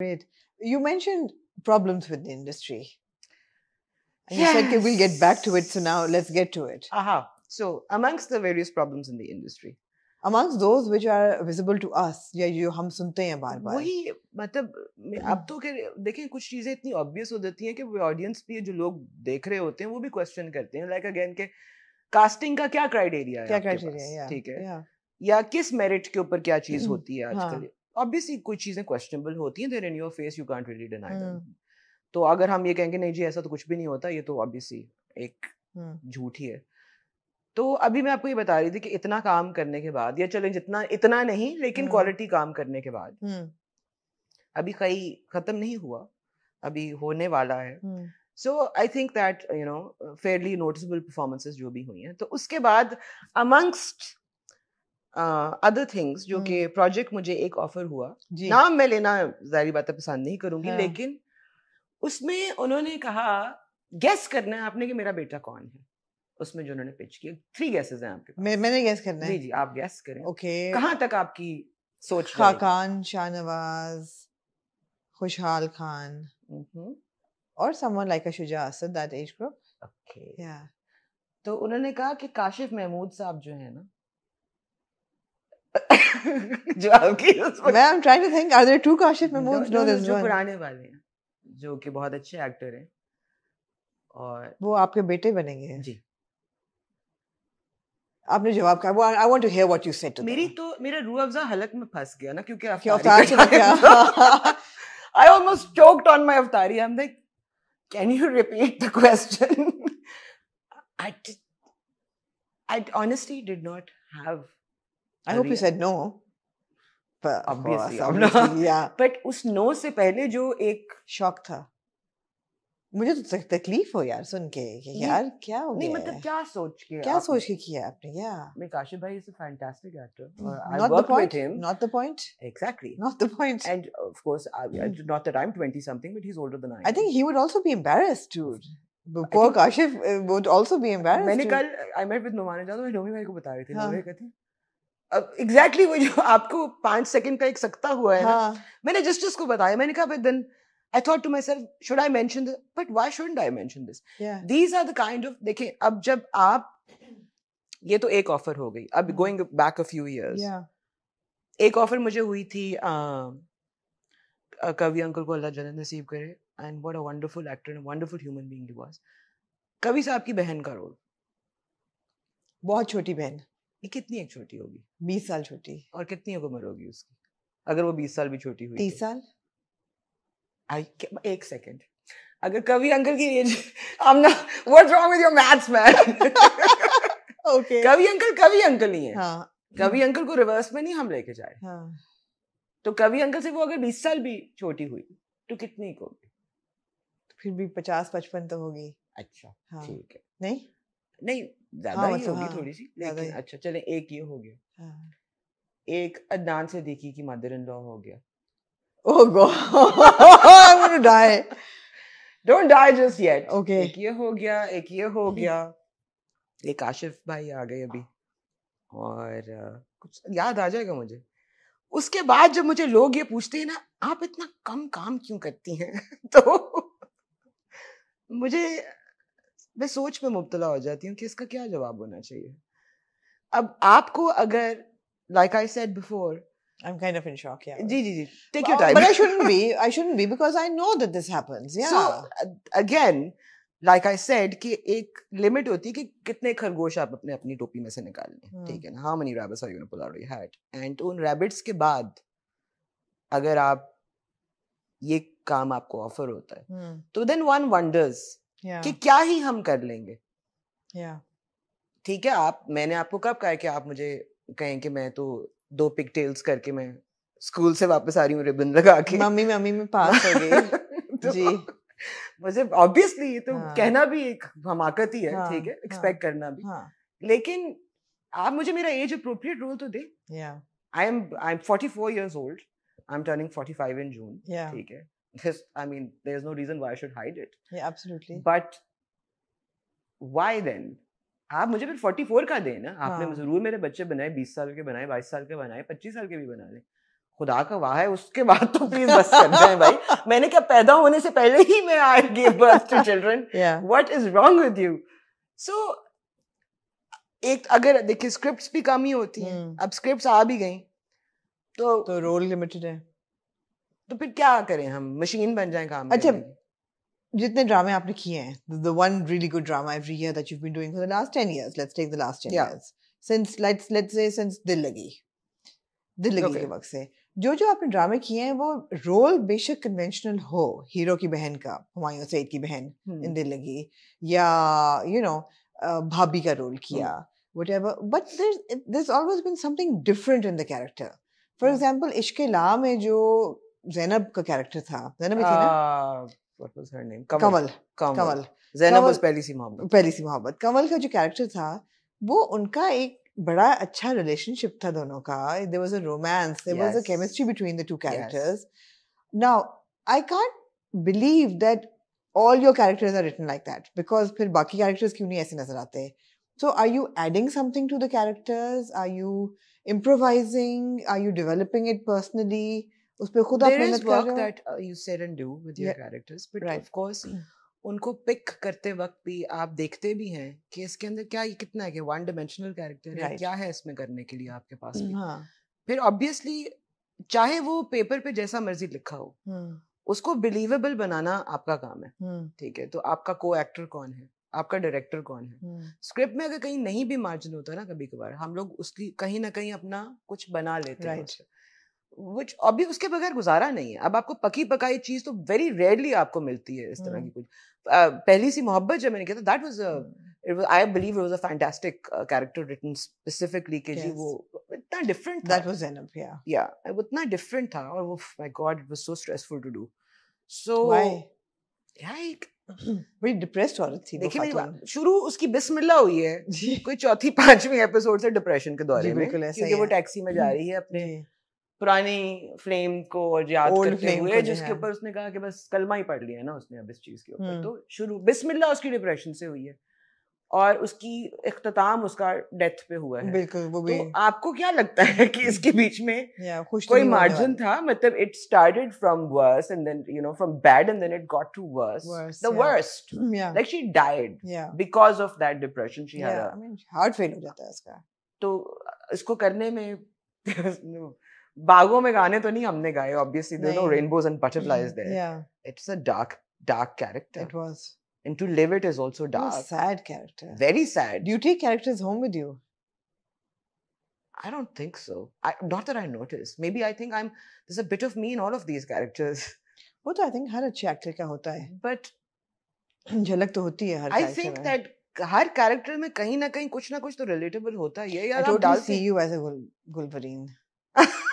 Great. You mentioned problems with the industry. And yes. you said, okay, we'll get back to it. So now let's get to it. Aha. Uh -huh. So, amongst the various problems in the industry, amongst those which are visible to us, या जो हम सुनते हैं बार बार वही मतलब अब तो खैर देखें कुछ चीज़ें इतनी ऑब्वियस हो जाती हैं कि वो ऑडियंस भी जो लोग देख रहे होते हैं वो भी क्वेश्चन करते हैं लाइक अगेन के कास्टिंग का क्या क्राइटेरिया है क्या क्राइटेरिया ठीक है या किस मेरिट के ऊपर क्या चीज़ होती है आजकल ऑब्वियसली कुछ चीजें क्वेश्चनेबल होती हैं there in your face you can't really deny them तो अगर हम ये कहेंगे नहीं जी ऐसा तो कुछ भी नहीं होता ये तो ऑब्वियसली एक हम्म। झूठ ही है तो अभी मैं आपको ये बता रही थी कि इतना काम करने के बाद या चलो जितना इतना नहीं लेकिन क्वालिटी हम्म। काम करने के बाद हम्म। अभी कई खत्म नहीं हुआ अभी होने वाला है so I think that you know fairly noticeable performances जो भी हुई हैं तो उसके बाद अमंगस्ट अदर थिंग्स जो कि प्रोजेक्ट हम्म। मुझे एक ऑफर हुआ नाम मैं लेना जारी बात पसंद नहीं करूंगी हाँ। लेकिन उसमें उन्होंने कहा गेस करना है आपने कि मेरा बेटा कौन है उसमें जो उन्होंने पिच किया थ्री गैसेस हैं आपके पास मैं, मैंने गैस करना है जी जी आप गैस करें ओके कहाँ तक आपकी सोच खाकान शाहनवाज खुशहाल खान हम्म। और समवन लाइक अशुजा Asad that age group okay या तो उन्होंने कहा कि काशिफ महमूद साहब जो है ना जो आपकी मैं I am trying to think are there two Kashif no, no there is one पुराने वाले जो कि बहुत अच्छे एक्टर हैं और वो आपके बेटे बनेंगे जी आपने जवाब कहा I want to hear what you said to मेरी तो मेरा रूह अफजा हलक में फंस गया ना क्योंकि अवतार तो चल गया I almost choked on my अफ्तारी I am like can you repeat the question I I honestly did not have I hope you said no. But obviously, course, obviously yeah. But उस no से पहले जो एक shock था मुझे तो तकलीफ हो यार सुन के कि यार क्या हो नहीं मतलब क्या सोच के क्या सोच के किया आपने या मैं काशिफ भाई is a fantastic actor I work with him not the point exactly not the point and of course not that I am 20 something but he is older than I I think he would also be embarrassed dude Poor Kashif uh, would also be embarrassed. मैंने कल I met with Noman Jadhav, मैं नोमी भाई को बता रही थी। हाँ. नोमी कहती एग्जैक्टली वो जो आपको पांच सेकंड का एक सकता हुआ है हाँ. ना मैंने जस्ट उसको बताया मैंने कहा then I thought to myself should I mention but why should I mention these are the kind of देखें अब जब आप ये तो एक ऑफर हो गई अब गोइंग बैक अ फ्यू एक ऑफर मुझे हुई थी कवि अंकल को अल्लाह जन्नत नसीब करे and what a wonderful actor and wonderful human being he was Qavi साहब की बहन का रोल बहुत छोटी बहन ये कितनी एक छोटी होगी बीस साल छोटी और कितनी उम्र होगी उसकी अगर वो बीस साल भी छोटी हुई तीस तो। साल आई एक सेकेंड अगर कवि अंकल की age I am what's wrong with your maths man okay Qavi uncle Qavi uncle he है हाँ. कवि अंकल को रिवर्स में नहीं हम लेके जाए हाँ. तो कवि अंकल से वो अगर बीस साल भी छोटी हुई तो कितनी को फिर भी पचास पचपन तो होगी अच्छा हाँ। ठीक हाँ. है नहीं नहीं ज्यादा हाँ, ही मतलब होगी हाँ, थोड़ी सी लेकिन अच्छा चले एक ये हो गया हाँ. एक अदनान से देखी कि मदर इन लॉ हो गया oh God i want to die don't die just yet एक ये हो गया एक ये हो हम्म। गया एक आशिफ भाई आ गए अभी और कुछ याद आ जाएगा मुझे उसके बाद जब मुझे लोग ये पूछते हैं ना आप इतना कम काम क्यों करती हैं तो मुझे मैं सोच में मुबतला हो जाती हूँ कि इसका क्या जवाब होना चाहिए अब आपको अगर like I said before I'm kind of in shock. Yeah. Ji, ji, ji. Take your time. but I shouldn't be. I shouldn't be because I know that this happens. Yeah. So again, like I said, कि एक limit होती है कि कितने खरगोश आप अपने अपनी टोपी में से निकाल लें ठीक है ना How how many rabbits are you pull out of your hat? And उन rabbits के बाद अगर आप ये काम आपको ऑफर होता है hmm. तो देन वन वंडर्स कि क्या ही हम कर लेंगे ठीक है आप मैंने आपको कब कहा कि आप मुझे कहें कि मैं तो दो पिक टेल्स करके मैं स्कूल से वापस आ रही हूँ रिबन लगा के मम्मी मम्मी में पास हो गई तो, जी मुझे ऑब्वियसली ये तो हाँ. कहना भी एक हमाकत ही है हाँ, ठीक हाँ, है एक्सपेक्ट हाँ, करना भी हाँ. लेकिन आप मुझे मेरा एज अप्रोप्रिएट रोल तो दे I am I am forty four years old I am turning forty five in June ठीक है this I mean, there's no reason why I should hide it. Yeah, absolutely. But why then? आप मुझे फिर 44 का दें ना आपने हाँ. जरूर मेरे बच्चे बनाए 20 साल के बनाए 22 साल के बनाए 25 साल के भी बना लें खुदा का वाह है उसके बाद तो प्लीज बस कर दें भाई मैंने क्या पैदा होने से पहले ही मैं I give birth to children what is wrong with you so एक अगर देखिए स्क्रिप्ट्स भी कम ही होती हैं हम्म। अब स्क्रिप्ट्स आ भी गई तो तो रोल लिमिटेड है तो फिर क्या करें हम मशीन बन जाए काम अच्छा जितने ड्रामे आपने किए हैं the one really good drama every year that you been doing for the last 10 years let's take the last 10 years since let's let's say since Dillagi दिल लगी okay. के वक्त से जो जो आपने ड्रामे किए हैं वो रोल बेशक कन्वेंशनल हो हीरो की बहन का हुमायूं सईद की बहन इन दिल लगी या यू नो भाभी का रोल किया whatever but there always been something different in the character for example Ishq La में जो जैनब का कैरेक्टर था जैनब ही थी ना कमल कमल जैनब वाज पहली सी मोहब्बत पहली सी मोहब्बत कमल का जो कैरेक्टर था वो उनका एक बड़ा अच्छा रिलेशनशिप था दोनों का there was a romance there was a chemistry between the two characters now I can't believe that all your characters are written like that because फिर बाकी कैरेक्टर्स क्यों नहीं ऐसे नजर आते so are you adding something to the characters? Are you improvising? Are you developing it personally? उस पर खुद आप मेहनत कर रहे हो you said and do with your characters but of course उनको पिक करते वक्त भी आप देखते भी हैं कि इसके अंदर क्या ये कितना है कि वन डायमेंशनल कैरेक्टर है क्या है इसमें करने के लिए आपके पास mm, भी हाँ. फिर ऑब्वियसली चाहे वो पेपर पे जैसा मर्जी लिखा हो हुँ. Mm। उसको बिलीवेबल बनाना आपका काम है mm। ठीक है तो आपका को एक्टर कौन है आपका डायरेक्टर कौन है स्क्रिप्ट में अगर कहीं नहीं भी मार्जिन होता ना कभी कभार हम लोग उसकी कहीं ना कहीं अपना कुछ बना लेते हैं कुछ अभी उसके बगैर गुजारा नहीं है अब आपको पकी पकाई चीज़ तो वेरी रेयरली आपको मिलती है इस तरह की हम्म। कुछ पहली सी मोहब्बत जब मैंने कहा था that was I believe character written specifically कि जी वो इतना डिफरेंट दैट वाज एनफ या या वो इतना डिफरेंट था और वो my god it was so stressful to do so like बड़ी डिप्रेस्ड औरत थी देखिए मेरी शुरू उसकी बिस्मिल्लाह हुई है कोई चौथी पांचवी एपिसोड से डिप्रेशन के दौरे में क्योंकि वो टैक्सी में जा रही है अपने पुरानी फ्लेम को और याद करते हुए जिसके ऊपर उसने कहा कि बस कलमा ही पढ़ लिया है ना उसने अब इस चीज के ऊपर हम्म। तो शुरू बिस्मिल्लाह उसकी डिप्रेशन से हुई है और उसकी इख्तिताम उसका डेथ पे हुआ है बिल्कुल वो तो भी तो आपको क्या लगता है कि हम्म। इसके बीच में तो कोई मार्जिन था मतलब it started from worse and then you know from bad and then it got to worse the worst like she died because of that depression she had I mean heart fail हो जाता है इसका तो इसको करने में बागों में गाने तो नहीं हमने गाए obviously there no rainbows and butterflies there it's a dark dark character it was and to live it is also dark sad character very sad do you take characters home with you I don't think so I not that I notice maybe I think I am there is a bit of me in all of these characters वो तो I think हर अच्छे actor का होता है but झलक तो होती है हर आई थिंक दैट हर कैरेक्टर में कहीं ना कहीं कुछ ना कुछ तो रिलेटेबल होता ही है यार I don't see you as a गुलबरीन